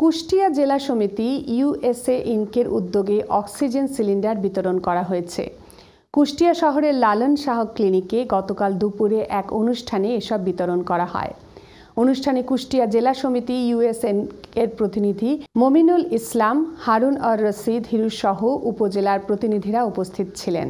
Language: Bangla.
কুষ্টিয়া জেলা সমিতি ইউএসএ ইনকের উদ্যোগে অক্সিজেন সিলিন্ডার বিতরণ করা হয়েছে কুষ্টিয়া শহরের লালন শাহ ক্লিনিকে গতকাল দুপুরে এক অনুষ্ঠানে এসব বিতরণ করা হয় অনুষ্ঠানে কুষ্টিয়া জেলা সমিতি ইউএসএন এর প্রতিনিধি মমিনুল ইসলাম হারুন অর রশিদ হিরুসহ উপজেলার প্রতিনিধিরা উপস্থিত ছিলেন